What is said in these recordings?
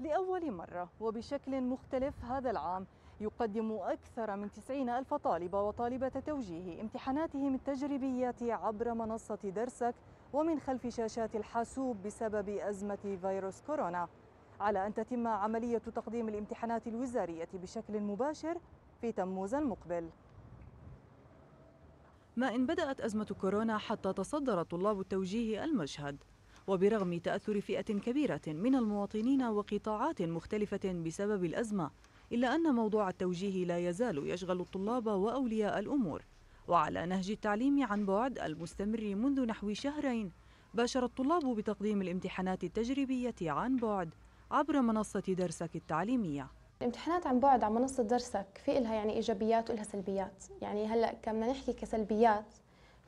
لأول مرة وبشكل مختلف هذا العام يقدم أكثر من 90 ألف طالب وطالبة توجيه امتحاناتهم التجريبية عبر منصة درسك ومن خلف شاشات الحاسوب بسبب أزمة فيروس كورونا على أن تتم عملية تقديم الامتحانات الوزارية بشكل مباشر في تموز المقبل ما إن بدأت أزمة كورونا حتى تصدر طلاب التوجيه المشهد وبرغم تأثر فئة كبيرة من المواطنين وقطاعات مختلفة بسبب الأزمة إلا أن موضوع التوجيه لا يزال يشغل الطلاب وأولياء الأمور وعلى نهج التعليم عن بعد المستمر منذ نحو شهرين باشر الطلاب بتقديم الامتحانات التجريبية عن بعد عبر منصة درسك التعليمية الامتحانات عن بعد على منصة درسك في إلها يعني إيجابيات وإلها سلبيات يعني هلأ كما نحكي كسلبيات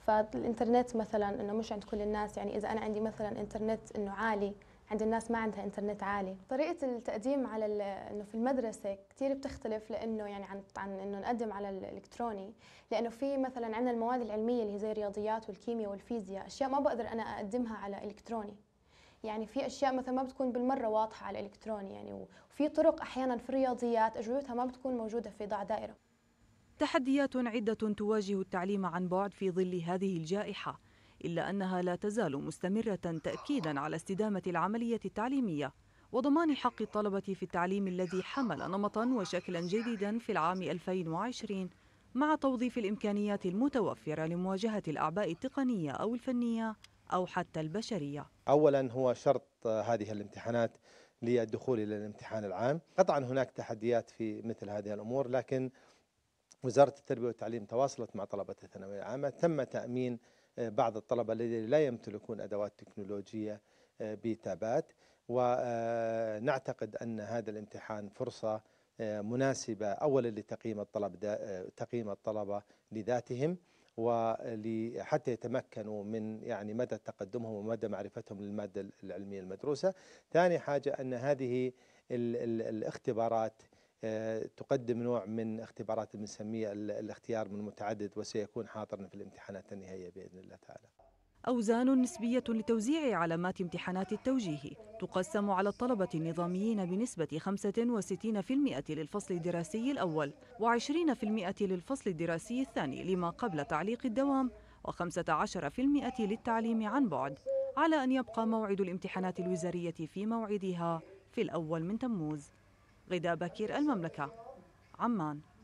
فالانترنت مثلا انه مش عند كل الناس يعني اذا انا عندي مثلا انترنت انه عالي عند الناس ما عندها انترنت عالي طريقة التقديم على انه في المدرسة كثير بتختلف لانه يعني عن عن انه نقدم على الالكتروني لانه في مثلا عندنا المواد العلمية اللي هي زي الرياضيات والكيمياء والفيزياء اشياء ما بقدر انا اقدمها على الكتروني يعني في اشياء مثلا ما بتكون بالمره واضحه على الالكتروني يعني وفي طرق احيانا في الرياضيات اجوبتها ما بتكون موجوده في ضع دائره تحديات عدة تواجه التعليم عن بعد في ظل هذه الجائحة إلا أنها لا تزال مستمرة تأكيدا على استدامة العملية التعليمية وضمان حق الطلبة في التعليم الذي حمل نمطا وشكلا جديدا في العام 2020 مع توظيف الإمكانيات المتوفرة لمواجهة الأعباء التقنية أو الفنية أو حتى البشرية أولا هو شرط هذه الامتحانات للدخول إلى الامتحان العام قطعا هناك تحديات في مثل هذه الأمور لكن وزارة التربية والتعليم تواصلت مع طلبة الثانوية العامة تم تأمين آه، بعض الطلبة الذين لا يمتلكون أدوات تكنولوجية آه، بتابات ونعتقد آه، أن هذا الامتحان فرصة مناسبة أولا لتقييم الطلب تقييم الطلبة لذاتهم وحتى يتمكنوا من يعني مدى تقدمهم ومدى معرفتهم للمادة العلمية المدروسة ثاني حاجة أن هذه الاختبارات تقدم نوع من اختبارات بنسميها الاختيار من متعدد وسيكون حاضرا في الامتحانات النهائيه باذن الله تعالى. أوزان نسبية لتوزيع علامات امتحانات التوجيه تقسم على الطلبة النظاميين بنسبة 65% للفصل الدراسي الأول و20% للفصل الدراسي الثاني لما قبل تعليق الدوام و15% للتعليم عن بعد على أن يبقى موعد الامتحانات الوزارية في موعدها في الأول من تموز غدا بكير المملكة عمان